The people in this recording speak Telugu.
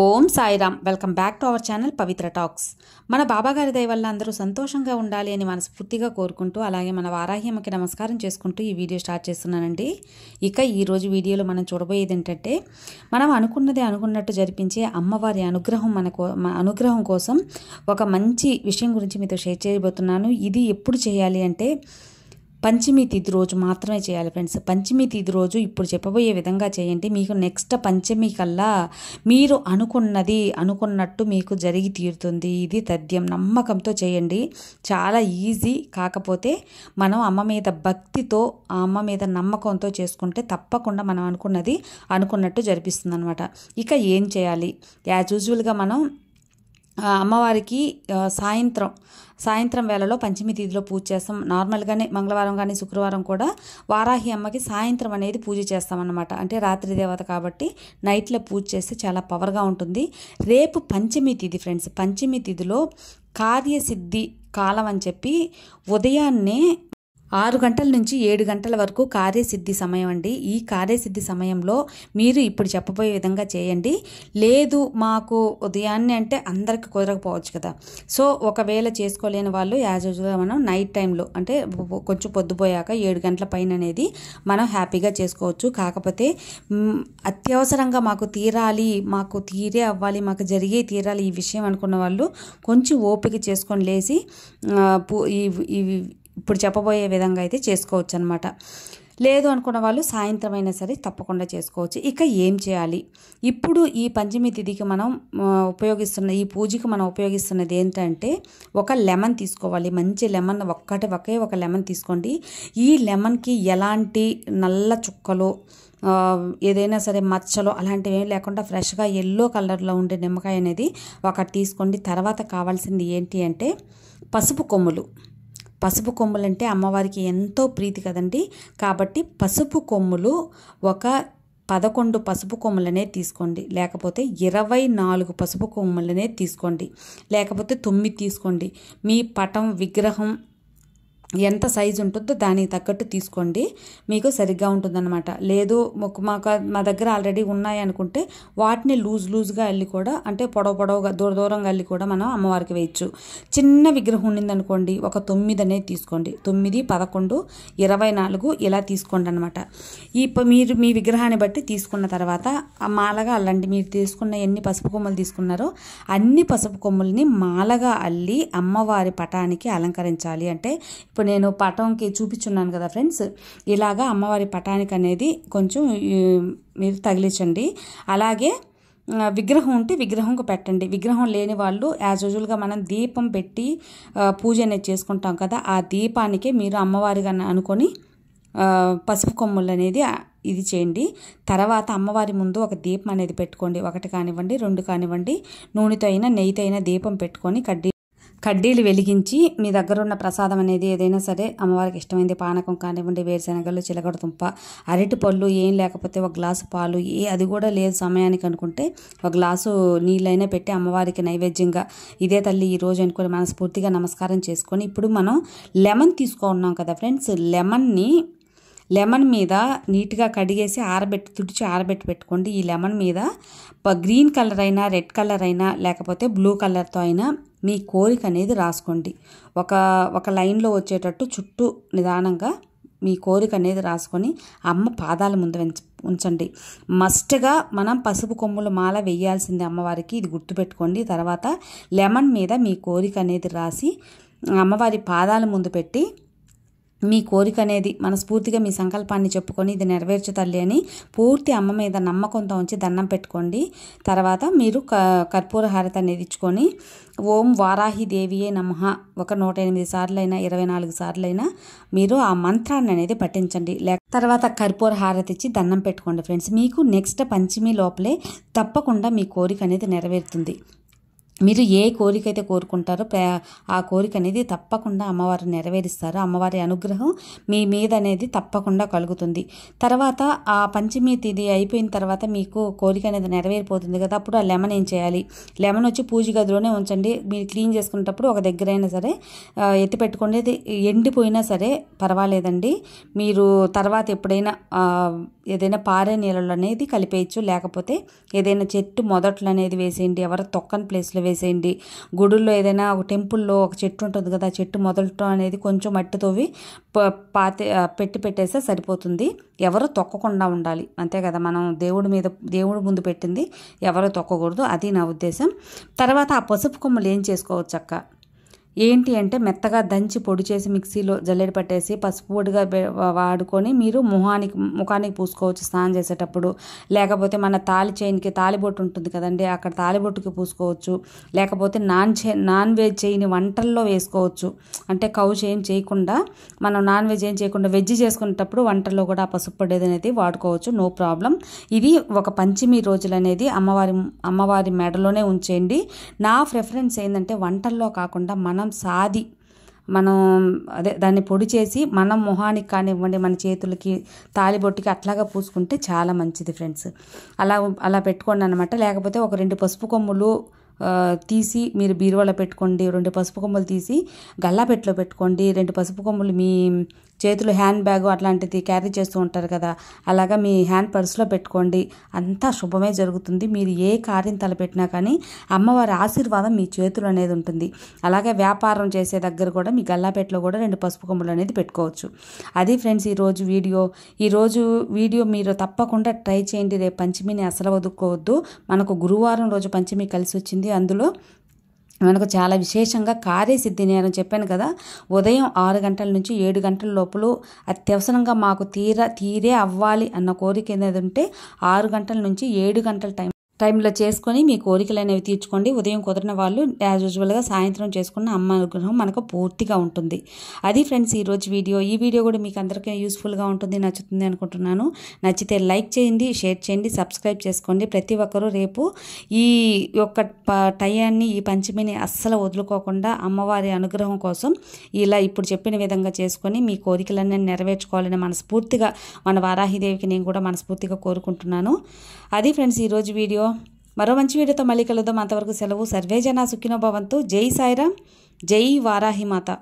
Om Sairam welcome back to our channel Pavitra talks మన బాబాగారి దయ వల్ల అందరూ సంతోషంగా ఉండాలి అని మనస్ఫూర్తిగా కోరుకుంటూ అలాగే మన వారాహ్యమ్మకి నమస్కారం చేసుకుంటూ ఈ వీడియో స్టార్ట్ చేస్తున్నానండి ఇక ఈరోజు వీడియోలో మనం చూడబోయేది ఏంటంటే మనం అనుకున్నదే అనుకున్నట్టు జరిపించే అమ్మవారి అనుగ్రహం మన అనుగ్రహం కోసం ఒక మంచి విషయం గురించి మీతో షేర్ చేయబోతున్నాను ఇది ఎప్పుడు చేయాలి అంటే పంచమి తిథి రోజు మాత్రమే చేయాలి ఫ్రెండ్స్ పంచమి తిథి రోజు ఇప్పుడు చెప్పబోయే విధంగా చేయండి మీకు నెక్స్ట్ పంచమి కల్లా మీరు అనుకున్నది అనుకున్నట్టు మీకు జరిగి తీరుతుంది ఇది తథ్యం నమ్మకంతో చేయండి చాలా ఈజీ కాకపోతే మనం అమ్మ మీద భక్తితో ఆ అమ్మ మీద నమ్మకంతో చేసుకుంటే తప్పకుండా మనం అనుకున్నది అనుకున్నట్టు జరిపిస్తుంది అనమాట ఇక ఏం చేయాలి యాజ్ యూజువల్గా మనం అమ్మవారికి సాయంత్రం సాయంత్రం వేళలో పంచమి తిథిలో పూజ చేస్తాం నార్మల్గానే మంగళవారం కానీ శుక్రవారం కూడా వారాహి అమ్మకి సాయంత్రం అనేది పూజ చేస్తామన్నమాట అంటే రాత్రి దేవత కాబట్టి నైట్లో పూజ చేస్తే చాలా పవర్గా ఉంటుంది రేపు పంచమి తిథి ఫ్రెండ్స్ పంచమి తిథిలో కార్యసిద్ధి కాలం అని చెప్పి ఉదయాన్నే ఆరు గంటల నుంచి ఏడు గంటల వరకు కార్యసిద్ధి సమయం అండి ఈ కార్యసిద్ధి సమయంలో మీరు ఇప్పుడు చెప్పబోయే విధంగా చేయండి లేదు మాకు ఉదయాన్నే అంటే అందరికి కుదరకపోవచ్చు కదా సో ఒకవేళ చేసుకోలేని వాళ్ళు యాజ్ యూజువల్గా మనం నైట్ టైంలో అంటే కొంచెం పొద్దుపోయాక ఏడు గంటల పైన అనేది మనం హ్యాపీగా చేసుకోవచ్చు కాకపోతే అత్యవసరంగా మాకు తీరాలి మాకు తీరే అవ్వాలి మాకు జరిగే తీరాలి ఈ విషయం అనుకున్న వాళ్ళు కొంచెం ఓపిక చేసుకొని లేచి ఈ ఇప్పుడు చెప్పబోయే విధంగా అయితే చేసుకోవచ్చు అనమాట లేదు అనుకున్న వాళ్ళు సాయంత్రం అయినా సరే తప్పకుండా చేసుకోవచ్చు ఇక ఏం చేయాలి ఇప్పుడు ఈ పంచమి తిథికి మనం ఉపయోగిస్తున్న ఈ పూజకి మనం ఉపయోగిస్తున్నది ఏంటంటే ఒక లెమన్ తీసుకోవాలి మంచి లెమన్ ఒక్కటి ఒకే ఒక లెమన్ తీసుకోండి ఈ లెమన్కి ఎలాంటి నల్ల చుక్కలు ఏదైనా సరే మచ్చలు అలాంటివి ఏం లేకుండా ఫ్రెష్గా ఎల్లో కలర్లో ఉండే నిమ్మకాయ అనేది ఒకటి తీసుకోండి తర్వాత కావాల్సింది ఏంటి అంటే పసుపు కొమ్ములు పసుపు కొమ్ములు అంటే అమ్మవారికి ఎంతో ప్రీతి కదండి కాబట్టి పసుపు కొమ్ములు ఒక పదకొండు పసుపు కొమ్ములనే తీసుకోండి లేకపోతే ఇరవై నాలుగు పసుపు కొమ్ములనే తీసుకోండి లేకపోతే తొమ్మిది తీసుకోండి మీ పటం విగ్రహం ఎంత సైజు ఉంటుందో దానికి తగ్గట్టు తీసుకోండి మీకు సరిగ్గా ఉంటుందన్నమాట లేదు మాకు మా దగ్గర ఆల్రెడీ ఉన్నాయి అనుకుంటే వాటిని లూజ్ లూజ్గా వెళ్ళి కూడా అంటే పొడవు పొడవుగా దూర దూరంగా వెళ్ళి కూడా మనం అమ్మవారికి వేయచ్చు చిన్న విగ్రహం ఉండిందనుకోండి ఒక తొమ్మిది అనేది తీసుకోండి తొమ్మిది పదకొండు ఇరవై నాలుగు ఇలా తీసుకోండి అనమాట ఈ మీరు మీ విగ్రహాన్ని బట్టి తీసుకున్న తర్వాత మాలగా అల్లండి మీరు తీసుకున్న ఎన్ని పసుపు కొమ్మలు తీసుకున్నారో అన్ని పసుపు కొమ్మల్ని మాలగా అల్లి అమ్మవారి పటానికి అలంకరించాలి అంటే ఇప్పుడు ఇప్పుడు నేను పటంకి చూపించున్నాను కదా ఫ్రెండ్స్ ఇలాగా అమ్మవారి పటానికి అనేది కొంచెం మీరు తగిలించండి అలాగే విగ్రహం ఉంటే విగ్రహంకు పెట్టండి విగ్రహం లేని వాళ్ళు యాజ్ యూజువల్గా మనం దీపం పెట్టి పూజ అనేది చేసుకుంటాం కదా ఆ దీపానికే మీరు అమ్మవారిగా అనుకొని పసుపు కొమ్ములు అనేది ఇది చేయండి తర్వాత అమ్మవారి ముందు ఒక దీపం అనేది పెట్టుకోండి ఒకటి కానివ్వండి రెండు కానివ్వండి నూనెతో అయినా నెయ్యితో అయినా దీపం పెట్టుకొని కడ్డీ కడ్డీలు వెలిగించి మీ దగ్గర ఉన్న ప్రసాదం అనేది ఏదైనా సరే అమ్మవారికి ఇష్టమైంది పానకం కానివ్వండి వేరుశనగలు చిలకడ తుంప అరటి పళ్ళు ఏం లేకపోతే ఒక గ్లాసు పాలు ఏ అది కూడా లేదు సమయానికి అనుకుంటే ఒక గ్లాసు నీళ్ళైనా పెట్టి అమ్మవారికి నైవేద్యంగా ఇదే తల్లి ఈరోజు అనుకుని మనస్ఫూర్తిగా నమస్కారం చేసుకొని ఇప్పుడు మనం లెమన్ తీసుకున్నాం కదా ఫ్రెండ్స్ లెమన్ని లెమన్ మీద నీట్గా కడిగేసి ఆరబెట్టి తుడిచి ఆరబెట్టి పెట్టుకోండి ఈ లెమన్ మీద గ్రీన్ కలర్ అయినా రెడ్ కలర్ అయినా లేకపోతే బ్లూ కలర్తో అయినా మీ కోరిక అనేది రాసుకోండి ఒక ఒక లైన్లో వచ్చేటట్టు చుట్టూ నిదానంగా మీ కోరిక అనేది రాసుకొని అమ్మ పాదాల ముందు ఉంచండి మస్ట్గా మనం పసుపు కొమ్ముల మాల వేయాల్సింది అమ్మవారికి ఇది గుర్తుపెట్టుకోండి తర్వాత లెమన్ మీద మీ కోరిక అనేది రాసి అమ్మవారి పాదాల ముందు పెట్టి మీ కోరిక అనేది మనస్ఫూర్తిగా మీ సంకల్పాన్ని చెప్పుకొని ఇది నెరవేర్చు తల్లి అని పూర్తి అమ్మ మీద నమ్మకంతో ఉంచి దండం పెట్టుకోండి తర్వాత మీరు కర్పూర హారత అనేది ఇచ్చుకొని ఓం వారాహి దేవియే నమ ఒక నూట ఎనిమిది సార్లైనా ఇరవై నాలుగు సార్లైనా మీరు ఆ మంత్రాన్ని అనేది పఠించండి లేక తర్వాత కర్పూర హారతి ఇచ్చి దండం పెట్టుకోండి ఫ్రెండ్స్ మీకు నెక్స్ట్ పంచమి లోపలే తప్పకుండా మీ కోరిక అనేది నెరవేరుతుంది మీరు ఏ కోరిక అయితే కోరుకుంటారో ఆ కోరిక అనేది తప్పకుండా అమ్మవారు నెరవేరుస్తారు అమ్మవారి అనుగ్రహం మీ మీద అనేది తప్పకుండా కలుగుతుంది తర్వాత ఆ పంచమి తిది అయిపోయిన తర్వాత మీకు కోరిక అనేది నెరవేరిపోతుంది కదా అప్పుడు ఆ లెమన్ ఏం చేయాలి లెమన్ వచ్చి పూజ గదిలోనే ఉంచండి మీరు క్లీన్ చేసుకునేటప్పుడు ఒక దగ్గర అయినా సరే ఎత్తి పెట్టుకునేది ఎండిపోయినా సరే పర్వాలేదండి మీరు తర్వాత ఎప్పుడైనా ఏదైనా పారే నీళ్ళలో అనేది కలిపేయచ్చు లేకపోతే ఏదైనా చెట్టు మొదట్లు అనేది వేసేయండి ఎవరు తొక్కని ప్లేస్లో వేసేయండి గుడుల్లో ఏదైనా ఒక టెంపుల్లో ఒక చెట్టు ఉంటుంది కదా ఆ చెట్టు మొదలటం అనేది కొంచెం మట్టి తోవి పాతి పెట్టి పెట్టేస్తే సరిపోతుంది ఎవరు తొక్కకుండా ఉండాలి అంతే కదా మనం దేవుడి మీద దేవుడి ముందు పెట్టింది ఎవరు తొక్కకూడదు అది నా ఉద్దేశం తర్వాత ఆ పసుపు కొమ్మలు ఏం చేసుకోవచ్చు అక్క ఏంటి అంటే మెత్తగా దంచి పొడి చేసి మిక్సీలో జల్లెడ పట్టేసి పసుపు పొడిగా వాడుకొని మీరు ముఖానికి ముఖానికి పూసుకోవచ్చు స్నానం చేసేటప్పుడు లేకపోతే మన తాలి చైన్కి తాలిబొట్టు ఉంటుంది కదండి అక్కడ తాలిబొట్టుకి పూసుకోవచ్చు లేకపోతే నాన్ చే నాన్ వెజ్ చేయని వంటల్లో వేసుకోవచ్చు అంటే కౌచ్ ఏం చేయకుండా మనం నాన్ వెజ్ ఏం చేయకుండా వెజ్ చేసుకునేటప్పుడు వంటల్లో కూడా పసుపు పొడి అనేది వాడుకోవచ్చు నో ప్రాబ్లం ఇది ఒక పంచమి రోజులు అనేది అమ్మవారి అమ్మవారి మెడలోనే ఉంచేయండి నా ప్రిఫరెన్స్ ఏంటంటే వంటల్లో కాకుండా మన మనం సాది మనం అదే దాన్ని పొడి చేసి మన మొహానికి కానివ్వండి మన చేతులకి తాలిబొట్టికి అట్లాగా పూసుకుంటే చాలా మంచిది ఫ్రెండ్స్ అలా అలా పెట్టుకోండి అనమాట లేకపోతే ఒక రెండు పసుపు కొమ్ములు తీసి మీరు బీరువాలో పెట్టుకోండి రెండు పసుపు కొమ్ములు తీసి గల్లాపెట్లో పెట్టుకోండి రెండు పసుపు కొమ్ములు మీ చేతులు హ్యాండ్ బ్యాగ్ అట్లాంటిది క్యారీ చేస్తూ ఉంటారు కదా అలాగా మీ హ్యాండ్ పర్స్లో పెట్టుకోండి అంతా శుభమే జరుగుతుంది మీరు ఏ కార్యం తలపెట్టినా కానీ అమ్మవారి ఆశీర్వాదం మీ చేతులు అనేది ఉంటుంది అలాగే వ్యాపారం చేసే దగ్గర కూడా మీ గల్లాపేటలో కూడా రెండు పసుపు కొమ్ములు అనేది పెట్టుకోవచ్చు అది ఫ్రెండ్స్ ఈరోజు వీడియో ఈరోజు వీడియో మీరు తప్పకుండా ట్రై చేయండి రేపు పంచమిని అసలు వదుకోవద్దు మనకు గురువారం రోజు పంచమి కలిసి వచ్చింది అందులో మనకు చాలా విశేషంగా కార్యసిద్ధి నేను చెప్పాను కదా ఉదయం ఆరు గంటల నుంచి ఏడు గంటల లోపల అత్యవసరంగా మాకు తీర తీరే అవ్వాలి అన్న కోరిక ఏదైతే ఉంటే ఆరు గంటల నుంచి ఏడు గంటల టైం టైంలో చేసుకొని మీ కోరికలు అనేవి తీర్చుకోండి ఉదయం కుదిరిన వాళ్ళు యాజ్ యూజువల్గా సాయంత్రం చేసుకున్న అమ్మ అనుగ్రహం మనకు పూర్తిగా ఉంటుంది అది ఫ్రెండ్స్ ఈరోజు వీడియో ఈ వీడియో కూడా మీకు అందరికీ యూస్ఫుల్గా ఉంటుంది నచ్చుతుంది అనుకుంటున్నాను నచ్చితే లైక్ చేయండి షేర్ చేయండి సబ్స్క్రైబ్ చేసుకోండి ప్రతి ఒక్కరూ రేపు ఈ యొక్క టయాన్ని ఈ పంచమిని అస్సలు వదులుకోకుండా అమ్మవారి అనుగ్రహం కోసం ఇలా ఇప్పుడు చెప్పిన విధంగా చేసుకొని మీ కోరికలన్నీ నెరవేర్చుకోవాలని మనస్ఫూర్తిగా మన వారాహిదేవికి నేను కూడా మనస్ఫూర్తిగా కోరుకుంటున్నాను అది ఫ్రెండ్స్ ఈరోజు వీడియో మరో మంచి వీడియోతో మళ్ళీ కలుద్దాం అంతవరకు సెలవు సర్వేజనా సుఖినోభవంతు జై సాయిరామ్ జై వారాహిమాత